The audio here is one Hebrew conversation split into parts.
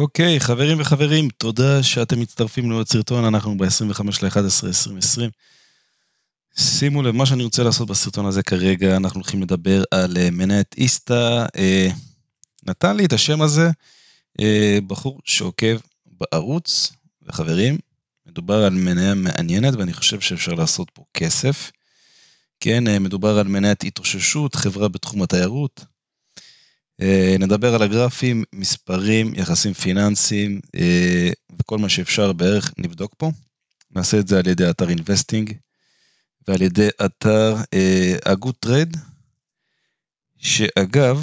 אוקיי, okay, חברים וחברים, תודה שאתם מצטרפים לעוד סרטון, אנחנו ב-25 ל-11 2020. שימו לב, מה שאני רוצה לעשות בסרטון הזה כרגע, אנחנו הולכים לדבר על אה, מנהלת איסטה, אה, נתן לי את השם הזה, אה, בחור שעוקב בערוץ, וחברים, מדובר על מניה מעניינת ואני חושב שאפשר לעשות פה כסף. כן, אה, מדובר על מניית התאוששות, חברה בתחום התיירות, אה, נדבר על הגרפים, מספרים, יחסים פיננסיים אה, וכל מה שאפשר בערך נבדוק פה. נעשה את זה על ידי אתר אינבסטינג ועל ידי אתר הגוד אה, טרד, שאגב,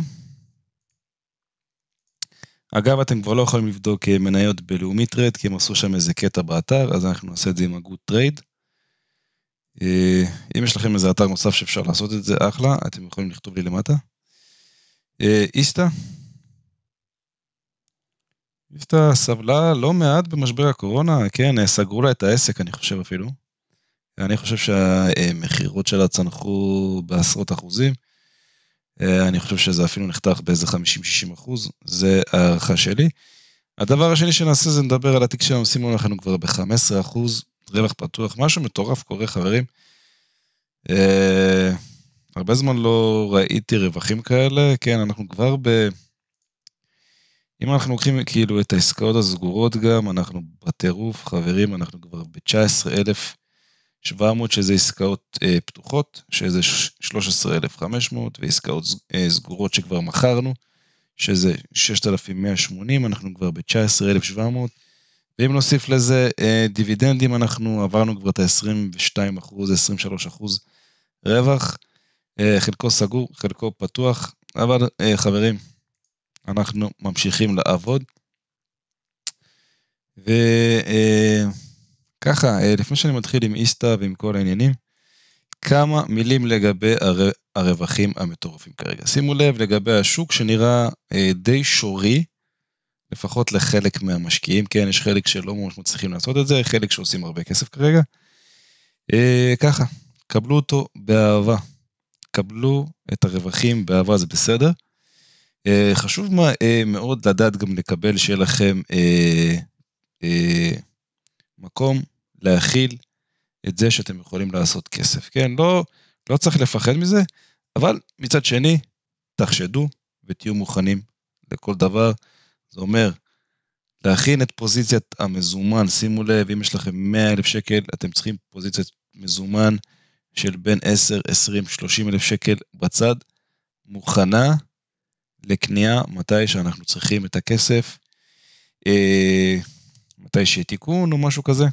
אגב אתם כבר לא יכולים לבדוק מניות בלאומי טרד כי הם עשו שם איזה קטע באתר אז אנחנו נעשה את זה עם הגוט טרד. אם יש לכם איזה אתר נוסף שאפשר לעשות את זה אחלה אתם יכולים לכתוב לי למטה. אה, איסתא? איסתא סבלה לא מעט במשבר הקורונה, כן, אה, סגרו לה את העסק, אני חושב אפילו. אני חושב שהמכירות שלה צנחו בעשרות אחוזים. אה, אני חושב שזה אפילו נחתך באיזה 50-60 אחוז, זה הערכה שלי. הדבר השני שנעשה זה נדבר על התיק שלנו, שימו לכם כבר ב-15 אחוז, רווח פתוח, משהו מטורף קורה חברים. הרבה זמן לא ראיתי רווחים כאלה, כן, אנחנו כבר ב... אם אנחנו לוקחים כאילו את העסקאות הסגורות גם, אנחנו בטירוף, חברים, אנחנו כבר ב-19,700, שזה עסקאות אה, פתוחות, שזה 13,500, ועסקאות אה, סגורות שכבר מכרנו, שזה 6,180, אנחנו כבר ב-19,700. ואם נוסיף לזה אה, דיבידנדים, אנחנו עברנו כבר את ה-22 23 רווח. אה, חלקו סגור, חלקו פתוח, אבל אה, חברים, אנחנו ממשיכים לעבוד. וככה, אה, לפני שאני מתחיל עם איסתא ועם כל העניינים, כמה מילים לגבי הר... הרווחים המטורפים כרגע. שימו לב לגבי השוק שנראה אה, די שורי, לפחות לחלק מהמשקיעים, כן, יש חלק שלא ממש מצליחים לעשות את זה, חלק שעושים הרבה כסף כרגע. אה, ככה, קבלו אותו באהבה. קבלו את הרווחים באהבה, זה בסדר. אה, חשוב מה, אה, מאוד לדעת גם לקבל שיהיה לכם אה, מקום להכיל את זה שאתם יכולים לעשות כסף, כן? לא, לא צריך לפחד מזה, אבל מצד שני, תחשדו ותהיו מוכנים לכל דבר. זה אומר, להכין את פוזיציית המזומן, שימו לב, אם יש לכם 100 אלף שקל, אתם צריכים פוזיציית מזומן של בין 10, 20, 30 אלף שקל בצד, מוכנה לקנייה מתי שאנחנו צריכים את הכסף, אה, מתי שיהיה תיקון או משהו כזה.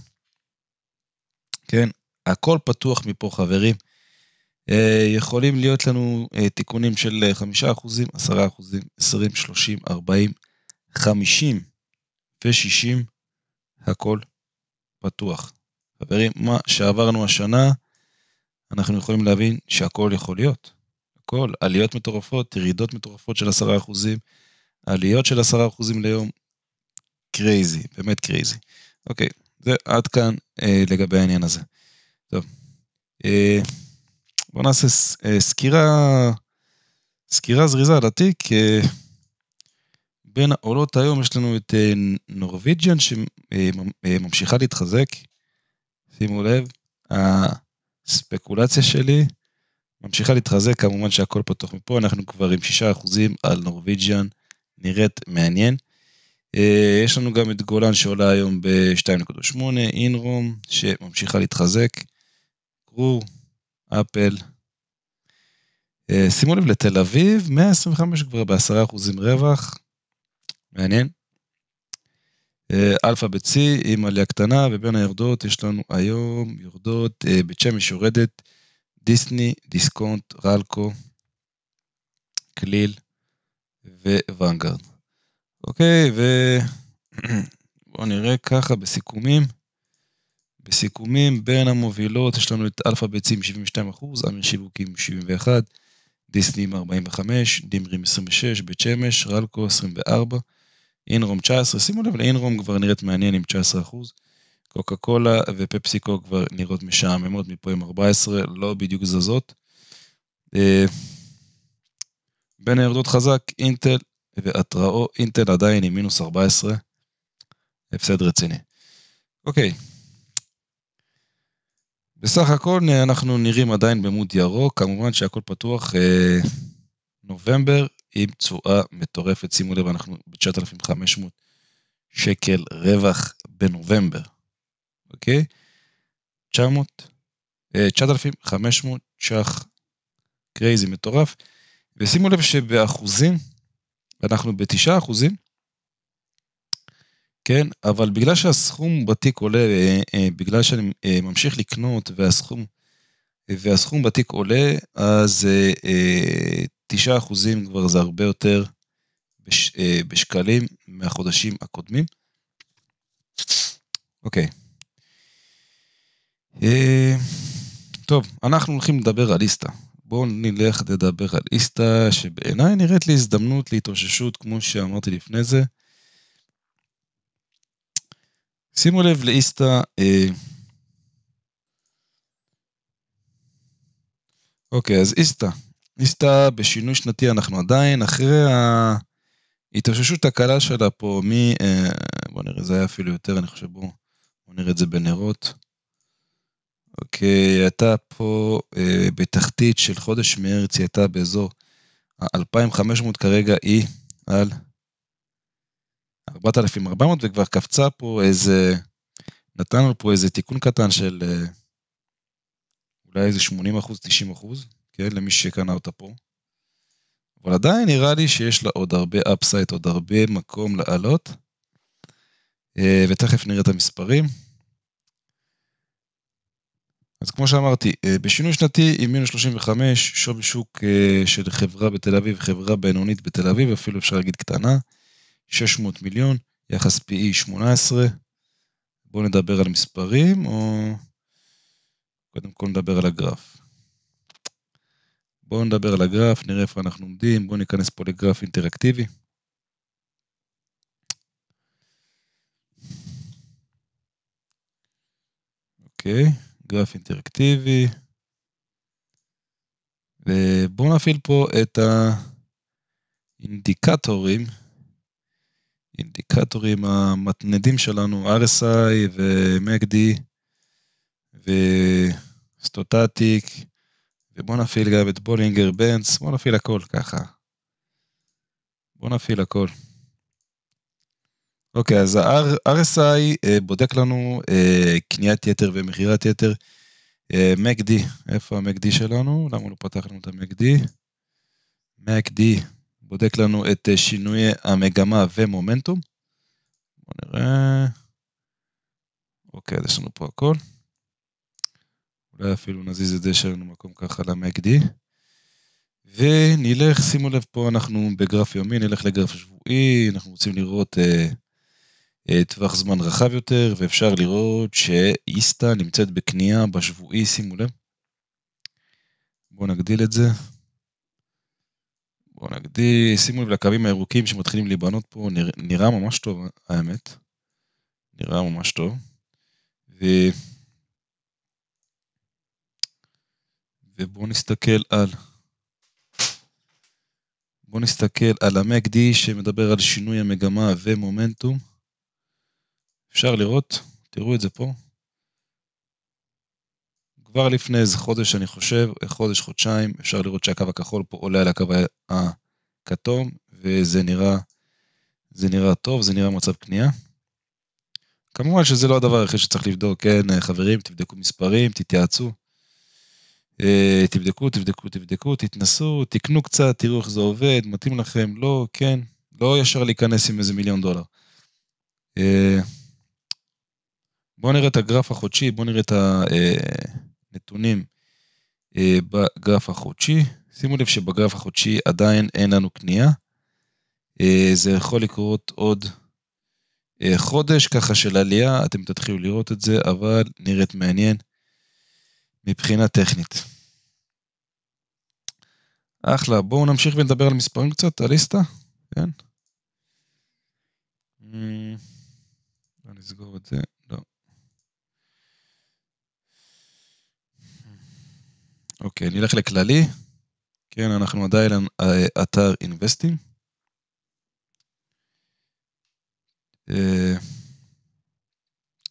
כן, הכל פתוח מפה חברים. אה, יכולים להיות לנו אה, תיקונים של 5%, 10%, 20, 30, 40, 50 ו-60, הכל פתוח. חברים, מה שעברנו השנה, אנחנו יכולים להבין שהכל יכול להיות. הכל, עליות מטורפות, ירידות מטורפות של עשרה אחוזים, עליות של עשרה אחוזים ליום, קרייזי, באמת קרייזי. אוקיי, זה עד כאן אה, לגבי העניין הזה. טוב, אה, בואו נעשה ס, אה, סקירה, סקירה זריזה על התיק. אה, בין העולות היום יש לנו את אה, נורוויג'ן שממשיכה אה, אה, להתחזק, שימו לב. אה, ספקולציה שלי ממשיכה להתחזק, כמובן שהכל פתוח מפה, אנחנו כבר עם 6% על נורוויג'יאן, נראית מעניין. אה, יש לנו גם את גולן שעולה היום ב-2.8, אינרום שממשיכה להתחזק, קרור, אפל. אה, שימו לב לתל אביב, 125 כבר ב-10% רווח, מעניין. אה, אלפא בית סי עם עלייה קטנה, ובין היורדות יש לנו היום יורדות, אה, בית שמש יורדת, דיסני, דיסקונט, רלקו, כליל וונגרד. אוקיי, ובואו נראה ככה בסיכומים. בסיכומים בין המובילות יש לנו את אלפא ביצים 72%, אמיר שיווקים 71%, דיסני עם 45%, דימרים 26%, בית שמש, רלקו 24%, אינרום 19, שימו לב, לאינרום כבר נראית מעניין עם 19%, קוקה קולה ופפסיקו כבר נראות משעממות מפה עם 14, לא בדיוק זזות. אה, בין הירדות חזק, אינטל והתראו, אינטל עדיין עם מינוס 14, הפסד רציני. אוקיי. בסך הכל אנחנו נראים עדיין במוד ירוק, כמובן שהכל פתוח. אה, נובמבר עם תשואה מטורפת. שימו לב, אנחנו ב-9,500 שקל רווח בנובמבר, אוקיי? 900, 9,500 אה, ש"ח, קרייזי מטורף. ושימו לב שבאחוזים, אנחנו ב-9 אחוזים, כן, אבל בגלל שהסכום בתיק עולה, אה, אה, בגלל שאני אה, ממשיך לקנות והסכום, אה, והסכום בתיק עולה, אז אה, אה, תשעה אחוזים כבר זה הרבה יותר בש, אה, בשקלים מהחודשים הקודמים. אוקיי. אה, טוב, אנחנו הולכים לדבר על איסתא. בואו נלך לדבר על איסתא, שבעיניי נראית לי הזדמנות להתאוששות, כמו שאמרתי לפני זה. שימו לב לאיסתא, אה, אוקיי, אז איסתא, ניסתה בשינוי שנתי, אנחנו עדיין אחרי ההתאוששות הקלה שלה פה, מ... אה, בוא נראה, זה היה אפילו יותר, אני חושב, בואו בוא נראה את זה בנרות. אוקיי, היא הייתה פה אה, בתחתית של חודש מרץ, היא הייתה באזור ה-2500 כרגע, היא על 4,400 וכבר קפצה פה איזה, נתנו פה איזה תיקון קטן של אה, אולי איזה 80 אחוז, 90 אחוז. כן, למי שקנה אותה פה. אבל עדיין נראה לי שיש לה עוד הרבה אפסייט, עוד הרבה מקום לעלות. אה, ותכף נראה את המספרים. אז כמו שאמרתי, אה, בשינוי שנתי עם מינוס 35, שווי שוק אה, של חברה בתל אביב, חברה בינונית בתל אביב, אפילו אפשר להגיד קטנה, 600 מיליון, יחס PE 18. בואו נדבר על מספרים, או קודם כל נדבר על הגרף. בואו נדבר על הגרף, נראה איפה אנחנו עומדים, בואו ניכנס פה לגרף אינטראקטיבי. אוקיי, גרף אינטראקטיבי. ובואו נפעיל פה את האינדיקטורים, אינדיקטורים המתנדים שלנו, RSI ו-MACD e וסטוטטיק. ובוא נפעיל גם את בולינגר בנץ, בוא נפעיל הכל ככה. בוא נפעיל הכל. אוקיי, אז ה-RSI אה, בודק לנו אה, קניית יתר ומכירת יתר. MACD, אה, איפה ה-MACD שלנו? למה לא פתח לנו את ה-MACD? MACD בודק לנו את שינוי המגמה ומומנטום. בוא נראה. אוקיי, אז יש לנו פה הכל. אולי אפילו נזיז את זה, יש לנו מקום ככה ל-MACD. ונלך, שימו לב, פה אנחנו בגרף יומי, נלך לגרף שבועי, אנחנו רוצים לראות אה, אה, טווח זמן רחב יותר, ואפשר לראות שאיסטה נמצאת בקנייה בשבועי, שימו לב. בואו נגדיל את זה. בואו נגדיל, שימו לב לקווים הירוקים שמתחילים להיבנות פה, נרא, נראה ממש טוב, האמת. נראה ממש טוב. ובואו נסתכל על... בואו נסתכל על המקדי שמדבר על שינוי המגמה ומומנטום. אפשר לראות, תראו את זה פה. כבר לפני איזה חודש, אני חושב, חודש, חודשיים, אפשר לראות שהקו הכחול פה עולה על הקו הכתום, וזה נראה, זה נראה טוב, זה נראה מצב קנייה. כמובן שזה לא הדבר היחיד שצריך לבדוק, כן, חברים, תבדקו מספרים, תתייעצו. אה, תבדקו, תבדקו, תבדקו, תתנסו, תקנו קצת, תראו איך זה עובד, מתאים לכם, לא, כן, לא ישר להיכנס עם איזה מיליון דולר. אה, בואו נראה את הגרף החודשי, בואו נראה את הנתונים אה, בגרף החודשי. שימו לב שבגרף החודשי עדיין אין לנו קנייה. זה יכול לקרות עוד חודש, ככה של עלייה, אתם תתחילו לראות את זה, אבל נראית מעניין. מבחינה טכנית. אחלה, בואו נמשיך ונדבר על מספרים קצת, אליסטה, כן? Mm. נסגור את זה, לא. אוקיי, נלך לכללי. כן, אנחנו עדיין אה, אתר אינבסטים. אה,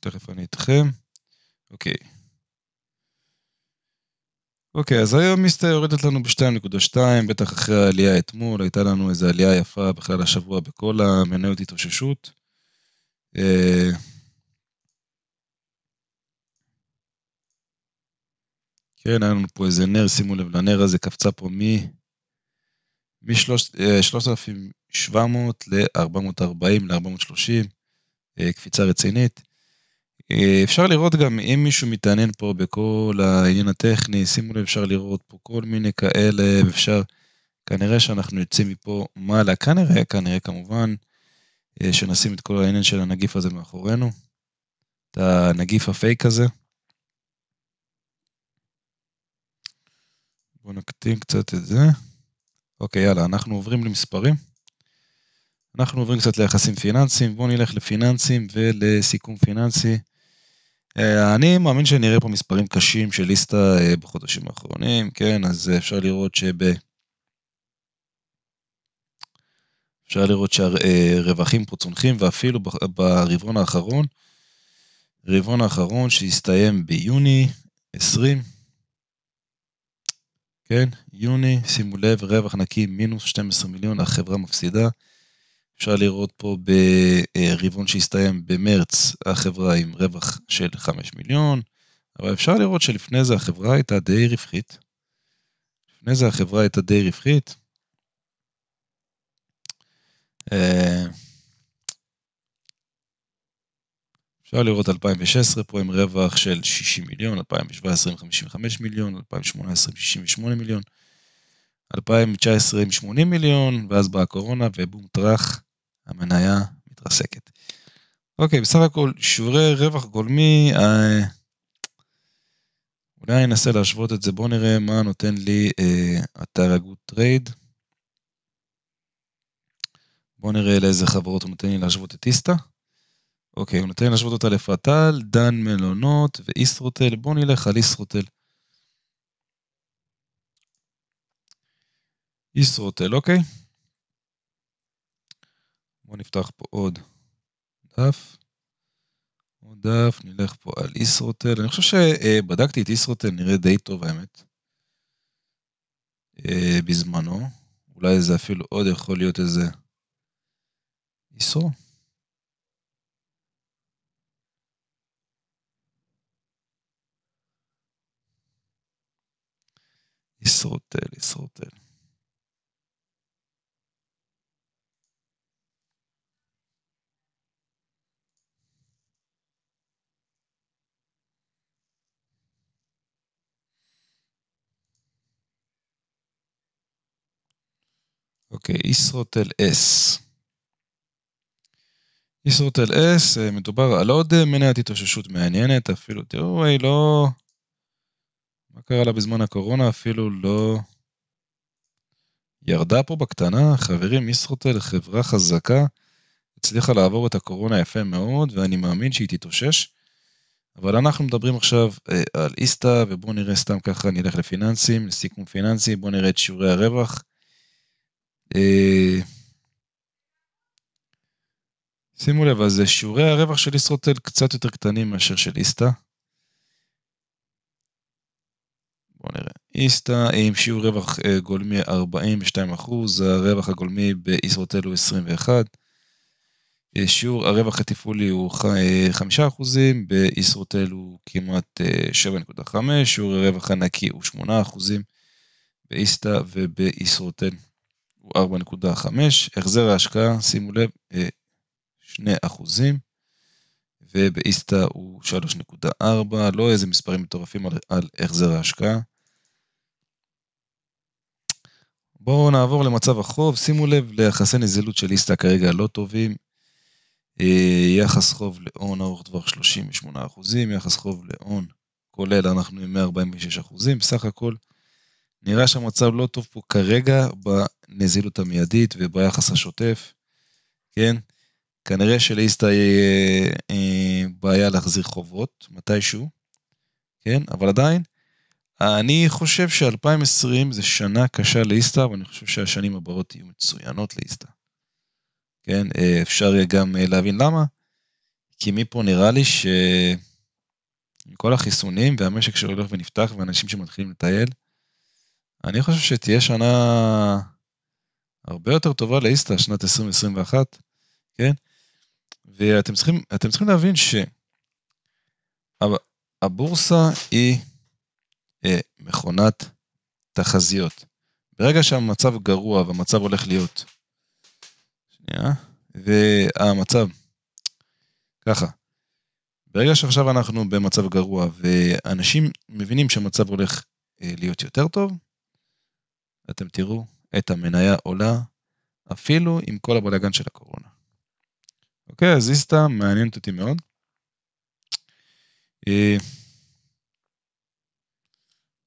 תכף אני איתכם. אוקיי. אוקיי, okay, אז היום מיסטה יורדת לנו ב-2.2, בטח אחרי העלייה אתמול, הייתה לנו איזו עלייה יפה בכלל השבוע בכל המניות התאוששות. אה, כן, היה לנו פה איזה נר, שימו לב לנר הזה, קפצה פה מ-3,700 ל-440 ל-430, קפיצה רצינית. אה, אפשר לראות גם אם מישהו מתעניין פה בכל העניין הטכני, שימו לב, אפשר לראות פה כל מיני כאלה, אפשר, כנראה שאנחנו יוצאים מפה מעלה, כנראה, כנראה כמובן, אה, שנשים את כל העניין של הנגיף הזה מאחורינו, את הנגיף הפייק הזה. בואו נקטין קצת את זה. אוקיי, יאללה, אנחנו עוברים למספרים. אנחנו עוברים קצת ליחסים פיננסיים, בואו נלך לפיננסים ולסיכום פיננסי. אה, אני מאמין שנראה פה מספרים קשים של ליסטה אה, בחודשים האחרונים, כן, אז אה, אפשר לראות שב... אפשר לראות שהרווחים פה צונחים, ואפילו ברבעון האחרון, רבעון האחרון שהסתיים ביוני 20, כן, יוני, שימו לב, רווח נקי מינוס 12 מיליון, החברה מפסידה אפשר לראות פה ברבעון שהסתיים במרץ, החברה עם רווח של 5 מיליון, אבל אפשר לראות שלפני זה החברה הייתה די רווחית. לפני זה החברה הייתה די רווחית. אה, אפשר לראות 2016 פה עם רווח של 60 מיליון, 2017 עם 55 מיליון, 2018 עם 68 מיליון. 2019 עם 80 מיליון, ואז באה הקורונה ובום טראח, המניה מתרסקת. אוקיי, בסך הכל שיעורי רווח גולמי, אה, אולי אני אנסה להשוות את זה, בואו נראה מה נותן לי אה, אתר הגוד טרייד. בואו נראה לאיזה חברות הוא נותן לי להשוות את איסטה. אוקיי, הוא נותן לי להשוות אותה לפרטל, דן מלונות ואיסטרוטל, בואו נלך על איסטרוטל. ישרוטל, אוקיי? בואו נפתח פה עוד דף. עוד דף, נלך פה על ישרוטל. אני חושב שבדקתי את ישרוטל, נראה די טוב האמת. אה, בזמנו. אולי זה אפילו עוד יכול להיות איזה ישרו. ישרוטל, ישרוטל. אוקיי, ישרוטל S. ישרוטל S, אה, מדובר על עוד אה, מניית התאוששות מעניינת, אפילו, תראו, היא לא... מה קרה לה בזמן הקורונה? אפילו לא... ירדה פה בקטנה, חברים, ישרוטל חברה חזקה, הצליחה לעבור את הקורונה יפה מאוד, ואני מאמין שהיא תתאושש. אבל אנחנו מדברים עכשיו אה, על איסתא, ובואו נראה סתם ככה, נלך לפיננסים, לסיכום פיננסי, בואו נראה את שיעורי הרווח. אה, שימו לב, אז שיעורי הרווח של ישרוטל קצת יותר קטנים מאשר של איסטה. בואו נראה. איסטה עם שיעור רווח אה, גולמי 42%, הרווח הגולמי בישרוטל הוא 21. אה, שיעור הרווח התפעולי הוא 5%, בישרוטל הוא כמעט 7.5, שיעור הרווח הנקי הוא 8% באיסטה ובישרוטל. הוא 4.5, החזר ההשקעה, שימו לב, 2 אה, אחוזים, ובאיסתא הוא 3.4, לא איזה מספרים מטורפים על, על החזר ההשקעה. בואו נעבור למצב החוב, שימו לב ליחסי נזילות של איסטה כרגע לא טובים. אה, יחס חוב להון ארוך טווח 38%, יחס חוב להון כולל אנחנו עם 146%, בסך הכל נראה שהמצב לא טוב פה כרגע בנזילות המיידית וביחס השוטף, כן? כנראה שלאיסטה יהיה אה, בעיה להחזיר חובות מתישהו, כן? אבל עדיין, אני חושב ש-2020 זה שנה קשה לאיסטה, ואני חושב שהשנים הבאות יהיו מצוינות לאיסטה. כן, אה, אפשר יהיה גם אה, להבין למה, כי מפה נראה לי כל החיסונים והמשק שהולך ונפתח ואנשים שמתחילים לטייל, אני חושב שתהיה שנה הרבה יותר טובה לאיסטה, שנת 2021, כן? ואתם צריכים, צריכים להבין שהבורסה היא אה, מכונת תחזיות. ברגע שהמצב גרוע והמצב הולך להיות, שנייה, והמצב, ככה, ברגע שעכשיו אנחנו במצב גרוע ואנשים מבינים שהמצב הולך אה, להיות יותר טוב, אתם תראו את המניה עולה, אפילו עם כל הבלאגן של הקורונה. אוקיי, אז איסתא מעניינת אותי מאוד. אה,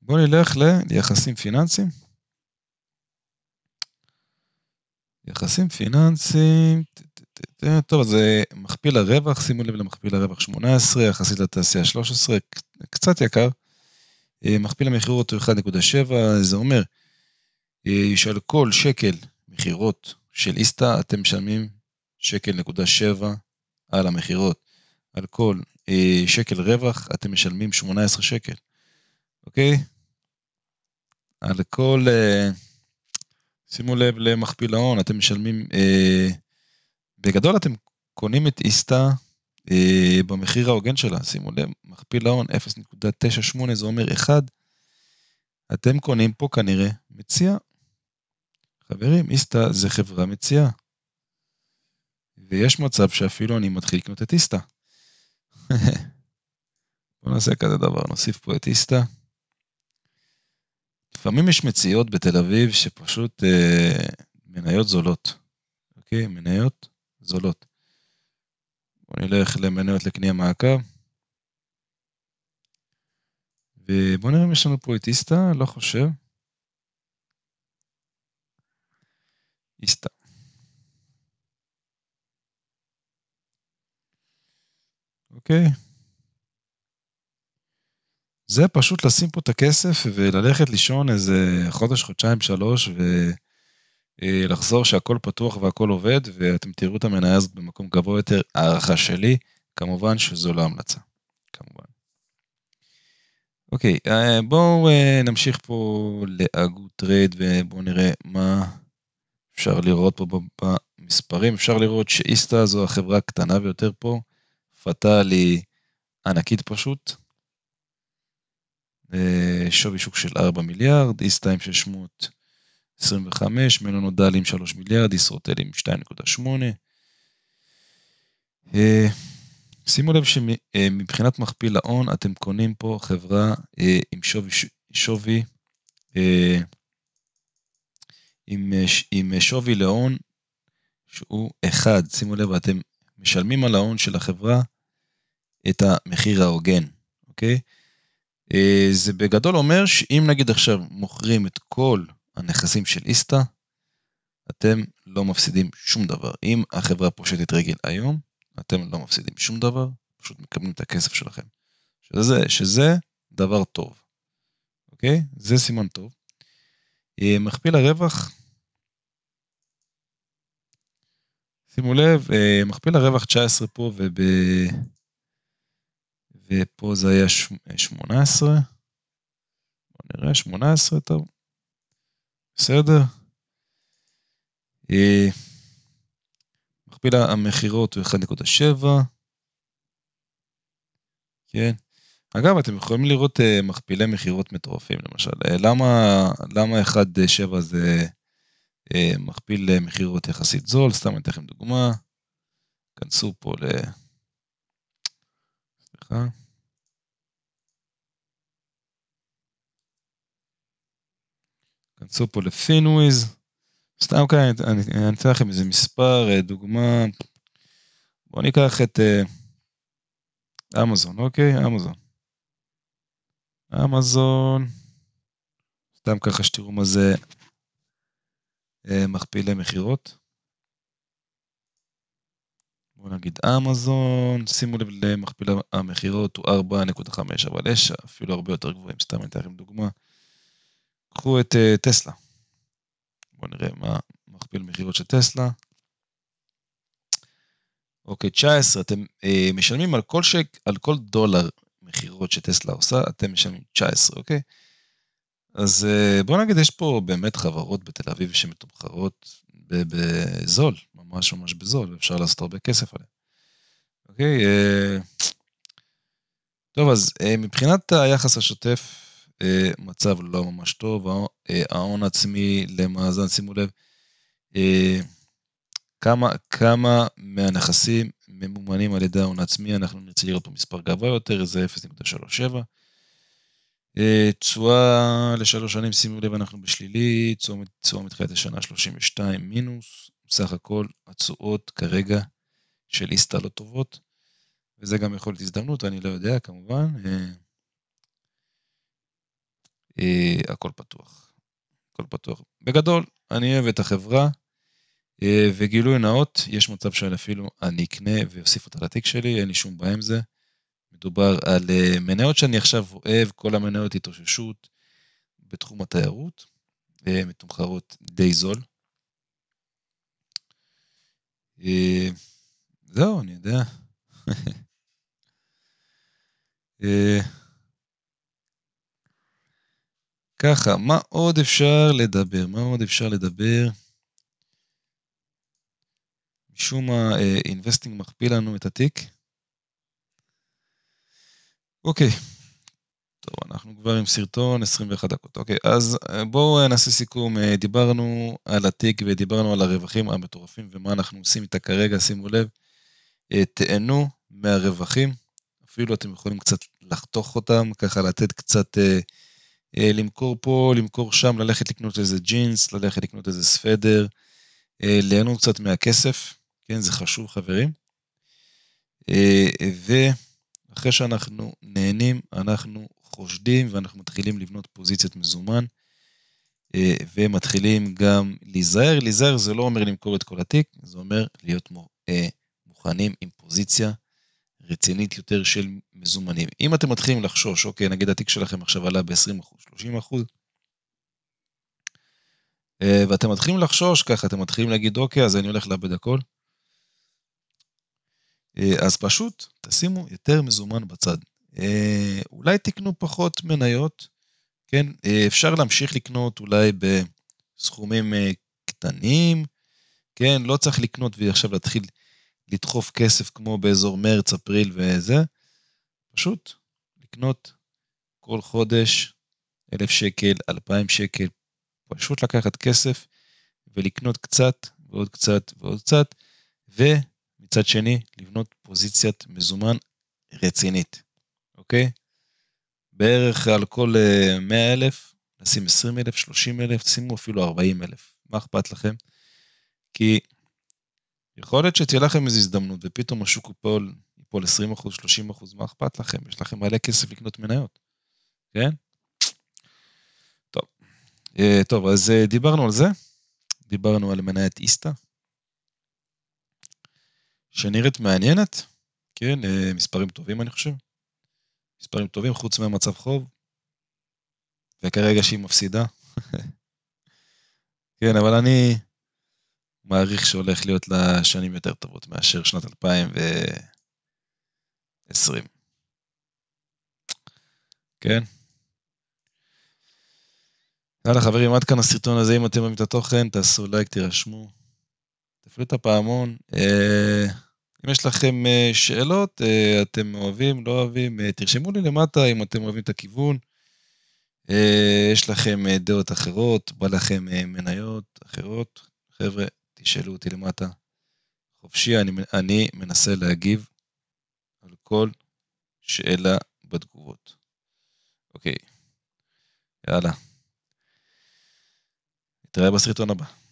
בואו נלך ליחסים פיננסיים. יחסים פיננסיים, טוב, זה אה, מכפיל הרווח, שימו לב למכפיל הרווח 18, יחסית לתעשייה 13, קצת יקר. אה, מכפיל המכירות הוא 1.7, זה אומר אה, שעל כל שקל מכירות של איסתא אתם משלמים שקל נקודה שבע על המכירות. על כל אה, שקל רווח אתם משלמים 18 שקל, אוקיי? על כל, אה, שימו לב למכפיל ההון, אתם משלמים, בגדול אתם קונים את איסתא במחיר ההוגן שלה, שימו לב, מכפיל ההון 0.98 זה אומר 1, אתם קונים פה כנראה מציע חברים, איסתא זה חברה מציעה. ויש מצב שאפילו אני מתחיל לקנות את איסתא. בוא נעשה כזה דבר, נוסיף פה את איסתא. לפעמים יש מציאות בתל אביב שפשוט אה, מניות זולות. אוקיי? מניות זולות. בוא נלך למניות לקנייה מעקב. ובוא נראה אם יש לנו פה את איסתא, לא חושב. pista. אוקיי? זה פשוט לשים פה את הכסף וללכת לישון איזה חודש, חודשיים, שלוש, ולחזור אה, שהכל פתוח והכל עובד, ואתם תראו את המניה הזאת במקום גבוה יותר. הערכה שלי, כמובן שזו לא המלצה. כמובן. אוקיי, אה, בואו אה, נמשיך פה לאגו טרייד ובואו נראה מה... אפשר לראות פה במספרים, אפשר לראות שאיסטה זו החברה הקטנה ביותר פה, פטאל היא ענקית פשוט. אה, שווי שוק של 4 מיליארד, איסטה עם 625, מלונות דל עם 3 מיליארד, ישרוטל עם 2.8. אה, שימו לב שמבחינת אה, מכפיל ההון אתם קונים פה חברה עם שווי, שווי עם אה, אה, שווי להון שהוא אחד. שימו לב, אתם משלמים על ההון של החברה את המחיר ההוגן, אוקיי? אה, זה בגדול אומר שאם נגיד עכשיו מוכרים את כל הנכסים של איסתא, אתם לא מפסידים שום דבר. אם החברה פושטת רגל היום, אתם לא מפסידים שום דבר, פשוט מקבלים את הכסף שלכם. שזה, שזה דבר טוב, אוקיי? זה סימן טוב. אה, מכפיל הרווח, שימו לב, אה, מכפיל הרווח 19 פה וב... ופה זה היה 18. אה, בוא נראה, 18, טוב. בסדר. מכפיל המכירות הוא 1.7. כן. אגב, אתם יכולים לראות uh, מכפילי מכירות מטורפים, למשל. Uh, למה, למה 1.7 אה, זה uh, מכפיל uh, מכירות יחסית זול? סתם אני אתן לכם דוגמה. כנסו פה ל... סליחה. כנסו פה לפינוויז. סתם כאן אני אתן לכם איזה מספר, דוגמה. בואו ניקח את אמזון, אוקיי? אמזון. אמזון, סתם ככה שתראו מה זה אה, מכפילי מכירות. בואו נגיד אמזון, שימו לב למכפיל המכירות הוא 4.5, אבל יש אפילו הרבה יותר גבוהים, סתם אני אתן לכם דוגמה. קחו את uh, טסלה. בואו נראה מה מכפיל מכירות של טסלה. אוקיי, 19, אתם uh, משלמים על כל, שק, על כל דולר מכירות שטסלה עושה, אתם משלמים 19, אוקיי? אז אה, בוא נגיד, יש פה באמת חברות בתל אביב שמתומחרות בזול, ממש ממש בזול, אפשר לעשות הרבה כסף עליהן. אוקיי, אה, טוב, אז אה, מבחינת היחס השוטף, מצב לא ממש טוב, ההון עצמי למאזן, שימו לב, כמה, כמה מהנכסים ממומנים על ידי ההון העצמי, אנחנו נרצה לראות פה מספר גבוה יותר, זה 0.37. אה, תשואה לשלוש שנים, שימו לב, אנחנו בשלילי, תשואה מתחילת השנה 32 מינוס, בסך הכל התשואות כרגע של איסטה לא טובות, וזה גם יכול להיות הזדמנות, אני לא יודע כמובן, אה, אה, הכל פתוח, הכל פתוח. בגדול, אני אוהב את החברה, אה, וגילוי נאות, יש מצב שאני אפילו אני אקנה ואוסיף אותה לתיק שלי, אין לי שום בעיה עם זה. מדובר על אה, מניות שאני עכשיו אוהב, כל המניות התאוששות בתחום התיירות, אה, מתומחרות די זול. זהו, אני יודע. ככה, מה עוד אפשר לדבר? מה עוד אפשר לדבר? משום מה אינבסטינג אה, מכפיל לנו את התיק. אוקיי, טוב, אנחנו כבר עם סרטון 21 דקות. אוקיי, אז אה, בואו אה, נעשה סיכום. דיברנו על התיק ודיברנו על הרווחים המטורפים ומה אנחנו עושים איתה כרגע, שימו לב. תהנו מהרווחים, אפילו אתם יכולים קצת לחתוך אותם, ככה לתת קצת, למכור פה, למכור שם, ללכת לקנות איזה ג'ינס, ללכת לקנות איזה ספדר. ליהנות קצת מהכסף. כן, זה חשוב חברים. אה, ואחרי שאנחנו נהנים, אנחנו חושדים ואנחנו מתחילים לבנות פוזיציית מזומן, אה, ומתחילים גם להיזהר. להיזהר זה לא אומר למכור את כל התיק, זה אומר להיות אה, מוכנים עם פוזיציה רצינית יותר של מזומנים. אם אתם מתחילים לחשוש, אוקיי, נגיד התיק שלכם עכשיו עלה ב-20%, 30%, ואתם מתחילים לחשוש ככה, אתם מתחילים להגיד, אוקיי, אז אני הולך לאבד הכל. אה, אז פשוט תשימו יותר מזומן בצד. אה, אולי תקנו פחות מניות, כן? אה, אפשר להמשיך לקנות אולי בסכומים קטנים, כן? לא צריך לקנות ועכשיו להתחיל לדחוף כסף כמו באזור מרץ, אפריל וזה. פשוט לקנות כל חודש 1,000 שקל, 2,000 שקל, פשוט לקחת כסף ולקנות קצת ועוד קצת ועוד קצת, ו... מצד שני, לבנות פוזיציית מזומן רצינית, אוקיי? בערך על כל 100 אה, אלף, נשים 20 אלף, 30 אלף, שימו אפילו 40 אלף. מה אכפת לכם? כי יכול להיות שתהיה לכם איזו הזדמנות ופתאום השוק ייפול, ייפול 20 אחוז, 30 אחוז, מה אכפת לכם? יש לכם מלא כסף לקנות מניות, כן? טוב, אה, טוב, אז אה, דיברנו על זה, דיברנו על מניית איסתא. שנראית מעניינת, כן, אה, מספרים טובים אני חושב. מספרים טובים חוץ מהמצב חוב, וכרגע שהיא מפסידה. כן, אבל אני מעריך שהולך להיות לה שנים יותר טובות מאשר שנת 2020. כן. יאללה חברים, עד כאן הסרטון הזה, אם אתם אוהבים את התוכן, תעשו לייק, תירשמו, תפעילו את הפעמון. אה... אם יש לכם אה, שאלות, אה, אתם אוהבים, לא אוהבים, אה, תרשמו לי למטה אם אתם אוהבים את הכיוון. יש לכם דעות אחרות, בא לכם מניות אחרות, חבר'ה, תשאלו אותי למטה. חופשי, אני, אני מנסה להגיב על כל שאלה בתגובות. אוקיי, יאללה. נתראה בסרטון הבא.